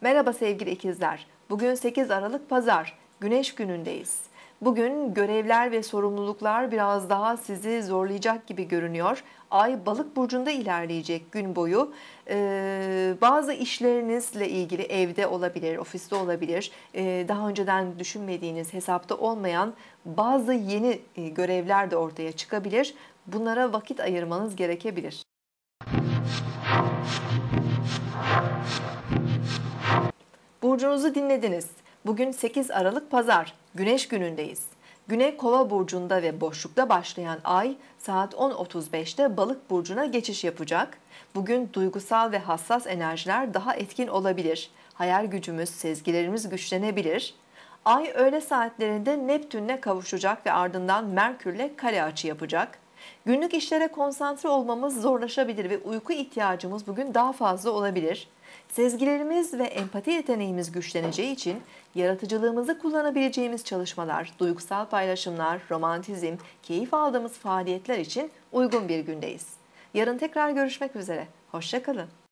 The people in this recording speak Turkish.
Merhaba sevgili ikizler. Bugün 8 Aralık Pazar. Güneş günündeyiz. Bugün görevler ve sorumluluklar biraz daha sizi zorlayacak gibi görünüyor. Ay balık burcunda ilerleyecek gün boyu. Ee, bazı işlerinizle ilgili evde olabilir, ofiste olabilir, ee, daha önceden düşünmediğiniz, hesapta olmayan bazı yeni e, görevler de ortaya çıkabilir. Bunlara vakit ayırmanız gerekebilir. Burcunuzu dinlediniz. Bugün 8 Aralık Pazar, Güneş günündeyiz. Güne Kova burcunda ve boşlukta başlayan ay saat 10.35'te Balık burcuna geçiş yapacak. Bugün duygusal ve hassas enerjiler daha etkin olabilir. Hayal gücümüz, sezgilerimiz güçlenebilir. Ay öğle saatlerinde Neptün'le kavuşacak ve ardından Merkür'le kare açı yapacak. Günlük işlere konsantre olmamız zorlaşabilir ve uyku ihtiyacımız bugün daha fazla olabilir. Sezgilerimiz ve empati yeteneğimiz güçleneceği için yaratıcılığımızı kullanabileceğimiz çalışmalar, duygusal paylaşımlar, romantizm, keyif aldığımız faaliyetler için uygun bir gündeyiz. Yarın tekrar görüşmek üzere. Hoşçakalın.